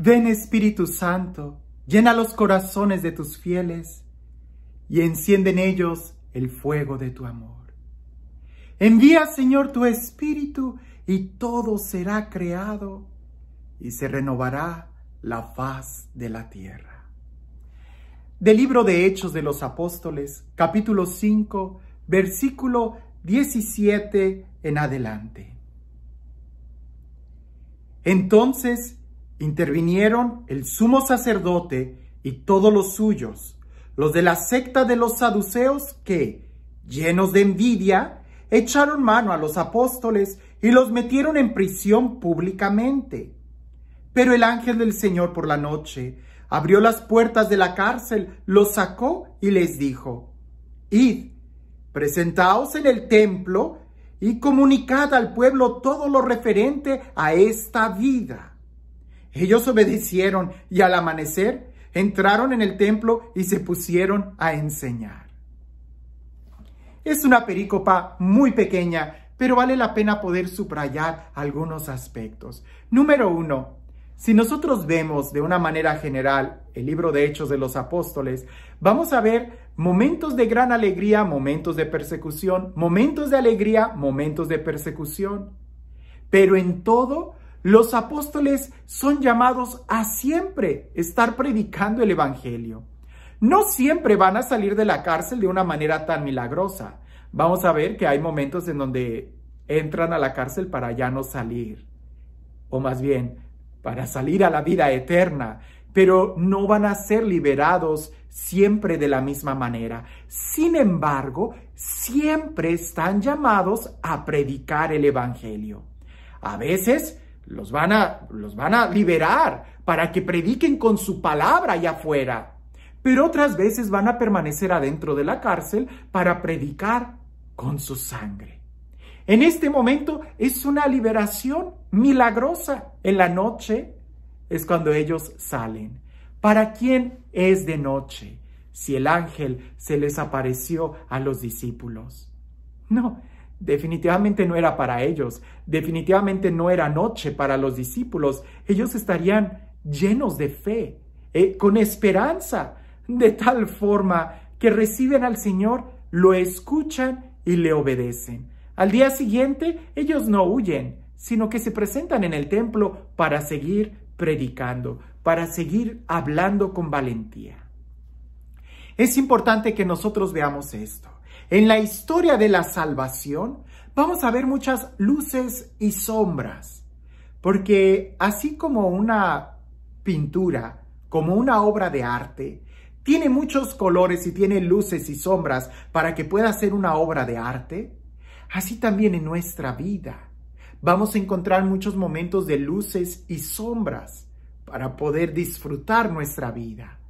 Ven Espíritu Santo, llena los corazones de tus fieles y enciende en ellos el fuego de tu amor. Envía, Señor, tu Espíritu y todo será creado y se renovará la faz de la tierra. Del libro de Hechos de los Apóstoles, capítulo 5, versículo 17 en adelante. Entonces Intervinieron el sumo sacerdote y todos los suyos, los de la secta de los saduceos que, llenos de envidia, echaron mano a los apóstoles y los metieron en prisión públicamente. Pero el ángel del Señor por la noche abrió las puertas de la cárcel, los sacó y les dijo, Id, presentaos en el templo y comunicad al pueblo todo lo referente a esta vida. Ellos obedecieron y al amanecer entraron en el templo y se pusieron a enseñar. Es una perícopa muy pequeña, pero vale la pena poder subrayar algunos aspectos. Número uno, si nosotros vemos de una manera general el libro de Hechos de los Apóstoles, vamos a ver momentos de gran alegría, momentos de persecución, momentos de alegría, momentos de persecución. Pero en todo los apóstoles son llamados a siempre estar predicando el Evangelio. No siempre van a salir de la cárcel de una manera tan milagrosa. Vamos a ver que hay momentos en donde entran a la cárcel para ya no salir, o más bien, para salir a la vida eterna, pero no van a ser liberados siempre de la misma manera. Sin embargo, siempre están llamados a predicar el Evangelio. A veces los van a, los van a liberar para que prediquen con su palabra allá afuera. Pero otras veces van a permanecer adentro de la cárcel para predicar con su sangre. En este momento es una liberación milagrosa. En la noche es cuando ellos salen. ¿Para quién es de noche? Si el ángel se les apareció a los discípulos. No, Definitivamente no era para ellos, definitivamente no era noche para los discípulos. Ellos estarían llenos de fe, eh, con esperanza, de tal forma que reciben al Señor, lo escuchan y le obedecen. Al día siguiente, ellos no huyen, sino que se presentan en el templo para seguir predicando, para seguir hablando con valentía. Es importante que nosotros veamos esto. En la historia de la salvación vamos a ver muchas luces y sombras, porque así como una pintura, como una obra de arte, tiene muchos colores y tiene luces y sombras para que pueda ser una obra de arte, así también en nuestra vida vamos a encontrar muchos momentos de luces y sombras para poder disfrutar nuestra vida.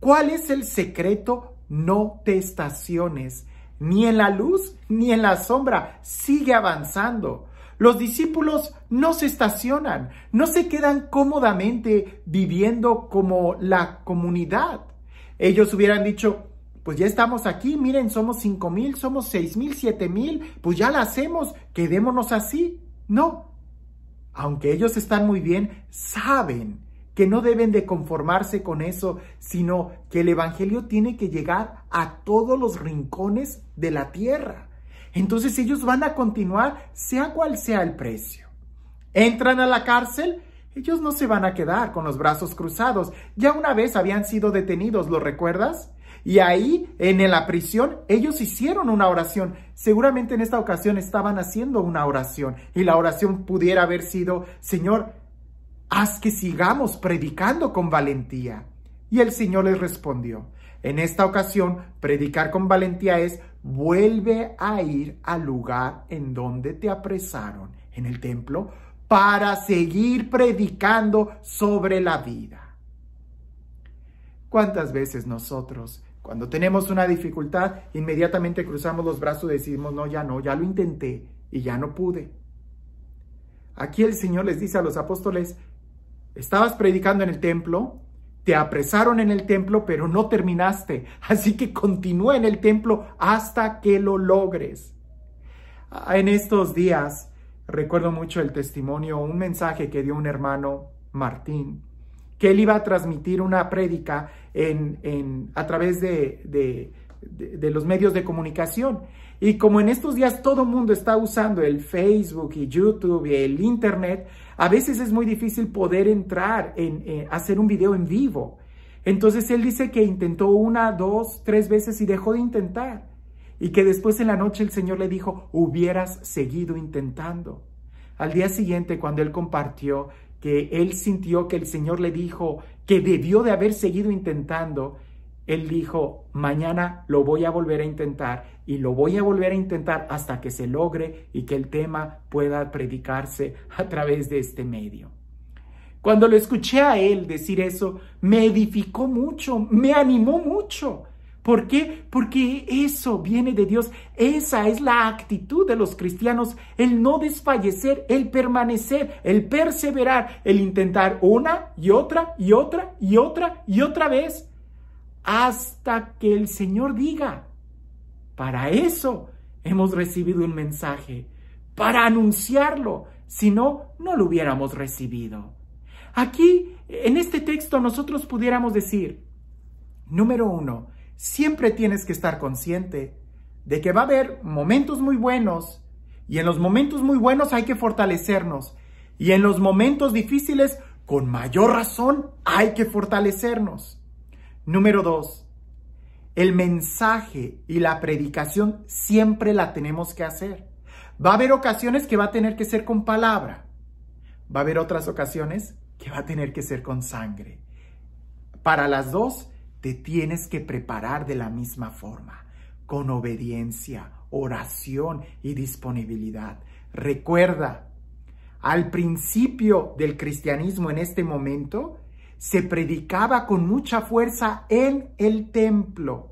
¿Cuál es el secreto? No te estaciones ni en la luz ni en la sombra, sigue avanzando. Los discípulos no se estacionan, no se quedan cómodamente viviendo como la comunidad. Ellos hubieran dicho, pues ya estamos aquí, miren, somos cinco mil, somos seis mil, siete mil, pues ya la hacemos, quedémonos así. No, aunque ellos están muy bien, saben que no deben de conformarse con eso, sino que el Evangelio tiene que llegar a todos los rincones de la tierra. Entonces ellos van a continuar, sea cual sea el precio. Entran a la cárcel, ellos no se van a quedar con los brazos cruzados. Ya una vez habían sido detenidos, ¿lo recuerdas? Y ahí, en la prisión, ellos hicieron una oración. Seguramente en esta ocasión estaban haciendo una oración. Y la oración pudiera haber sido, Señor, haz que sigamos predicando con valentía. Y el Señor les respondió, en esta ocasión, predicar con valentía es, vuelve a ir al lugar en donde te apresaron, en el templo, para seguir predicando sobre la vida. ¿Cuántas veces nosotros, cuando tenemos una dificultad, inmediatamente cruzamos los brazos y decimos, no, ya no, ya lo intenté y ya no pude? Aquí el Señor les dice a los apóstoles, Estabas predicando en el templo, te apresaron en el templo, pero no terminaste. Así que continúa en el templo hasta que lo logres. En estos días, recuerdo mucho el testimonio, un mensaje que dio un hermano, Martín, que él iba a transmitir una prédica en, en, a través de, de de, los medios de comunicación. Y como en estos días todo mundo está usando el Facebook y YouTube y el Internet, a veces es muy difícil poder entrar en eh, hacer un video en vivo. Entonces él dice que intentó una, dos, tres veces y dejó de intentar. Y que después en la noche el Señor le dijo, hubieras seguido intentando. Al día siguiente, cuando él compartió que él sintió que el Señor le dijo que debió de haber seguido intentando, él dijo, mañana lo voy a volver a intentar y lo voy a volver a intentar hasta que se logre y que el tema pueda predicarse a través de este medio. Cuando lo escuché a él decir eso, me edificó mucho, me animó mucho. ¿Por qué? Porque eso viene de Dios. Esa es la actitud de los cristianos, el no desfallecer, el permanecer, el perseverar, el intentar una y otra y otra y otra y otra vez hasta que el Señor diga. Para eso hemos recibido un mensaje, para anunciarlo, si no, no lo hubiéramos recibido. Aquí, en este texto, nosotros pudiéramos decir, número uno, siempre tienes que estar consciente de que va a haber momentos muy buenos y en los momentos muy buenos hay que fortalecernos y en los momentos difíciles, con mayor razón, hay que fortalecernos. Número dos, el mensaje y la predicación siempre la tenemos que hacer. Va a haber ocasiones que va a tener que ser con palabra. Va a haber otras ocasiones que va a tener que ser con sangre. Para las dos, te tienes que preparar de la misma forma, con obediencia, oración y disponibilidad. Recuerda, al principio del cristianismo en este momento, se predicaba con mucha fuerza en el templo,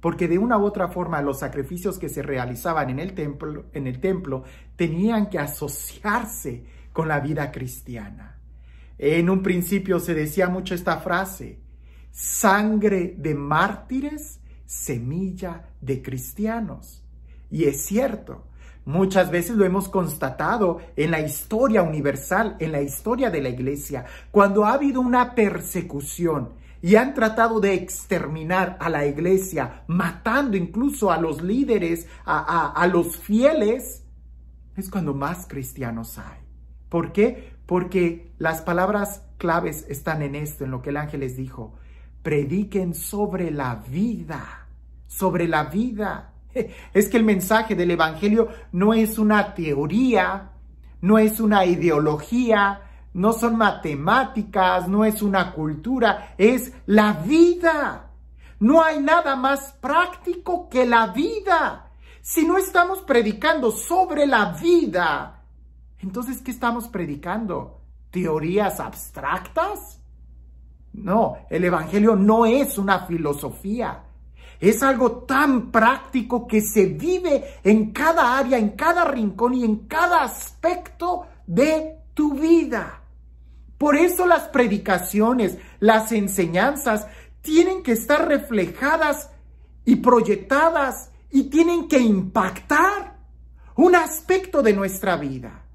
porque de una u otra forma los sacrificios que se realizaban en el templo, tenían que asociarse con la vida cristiana. En un principio se decía mucho esta frase, sangre de mártires, semilla de cristianos. Y es cierto, Muchas veces lo hemos constatado en la historia universal, en la historia de la iglesia, cuando ha habido una persecución y han tratado de exterminar a la iglesia, matando incluso a los líderes, a, los fieles, es cuando más cristianos hay. ¿Por qué? Porque las palabras claves están en esto, en lo que el ángel les dijo. Prediquen sobre la vida, sobre la vida. Es que el mensaje del Evangelio no es una teoría, no es una ideología, no son matemáticas, no es una cultura, es la vida. No hay nada más práctico que la vida. Si no estamos predicando sobre la vida, entonces, ¿qué estamos predicando? ¿Teorías abstractas? No, el Evangelio no es una filosofía. Es algo tan práctico que se vive en cada área, en cada rincón y en cada aspecto de tu vida. Por eso las predicaciones, las enseñanzas tienen que estar reflejadas y proyectadas y tienen que impactar un aspecto de nuestra vida.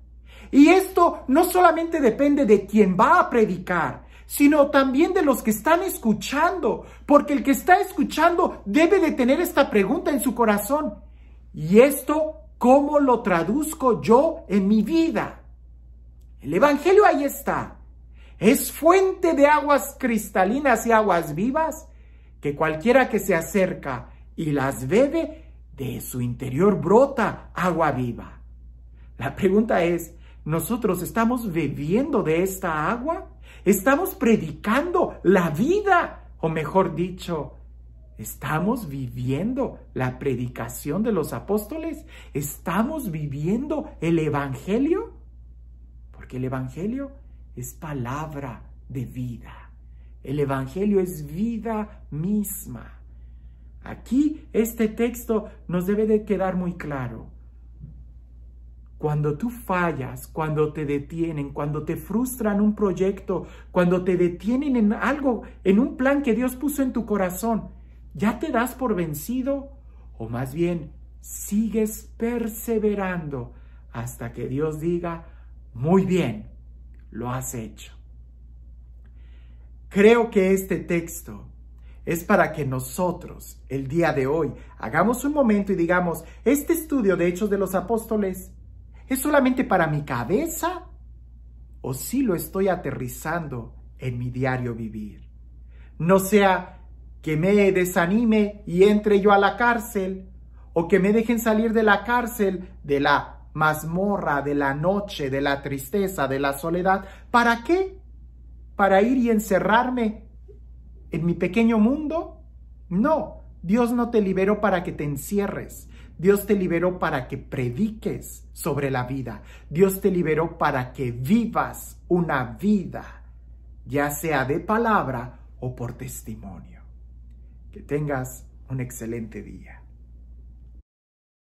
Y esto no solamente depende de quién va a predicar, sino también de los que están escuchando, porque el que está escuchando debe de tener esta pregunta en su corazón. ¿Y esto cómo lo traduzco yo en mi vida? El Evangelio ahí está. Es fuente de aguas cristalinas y aguas vivas que cualquiera que se acerca y las bebe, de su interior brota agua viva. La pregunta es, nosotros estamos bebiendo de esta agua, estamos predicando la vida, o mejor dicho, estamos viviendo la predicación de los apóstoles, estamos viviendo el Evangelio, porque el Evangelio es palabra de vida, el Evangelio es vida misma. Aquí este texto nos debe de quedar muy claro. Cuando tú fallas, cuando te detienen, cuando te frustran un proyecto, cuando te detienen en algo, en un plan que Dios puso en tu corazón, ¿ya te das por vencido? O más bien, sigues perseverando hasta que Dios diga, muy bien, lo has hecho. Creo que este texto es para que nosotros, el día de hoy, hagamos un momento y digamos, este estudio de Hechos de los Apóstoles solamente para mi cabeza? ¿O si lo estoy aterrizando en mi diario vivir? No sea que me desanime y entre yo a la cárcel, o que me dejen salir de la cárcel, de la mazmorra, de la noche, de la tristeza, de la soledad. ¿Para qué? ¿Para ir y encerrarme en mi pequeño mundo? No, Dios no te liberó para que te encierres. Dios te liberó para que prediques sobre la vida. Dios te liberó para que vivas una vida, ya sea de palabra o por testimonio. Que tengas un excelente día.